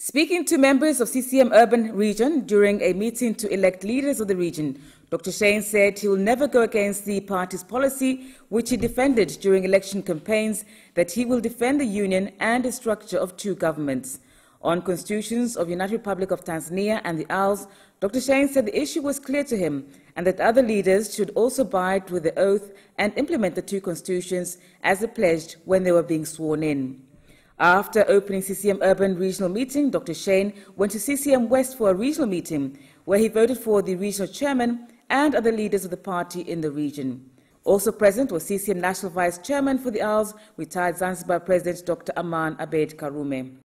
Speaking to members of CCM Urban Region during a meeting to elect leaders of the region, Dr. Shane said he will never go against the party's policy, which he defended during election campaigns, that he will defend the union and the structure of two governments. On constitutions of United Republic of Tanzania and the Isles, Dr. Shane said the issue was clear to him and that other leaders should also abide with the oath and implement the two constitutions as they pledged when they were being sworn in. After opening CCM Urban Regional Meeting, Dr. Shane went to CCM West for a regional meeting where he voted for the regional chairman and other leaders of the party in the region. Also present was CCM National Vice Chairman for the Isles, retired Zanzibar President Dr. Aman Abed Karume.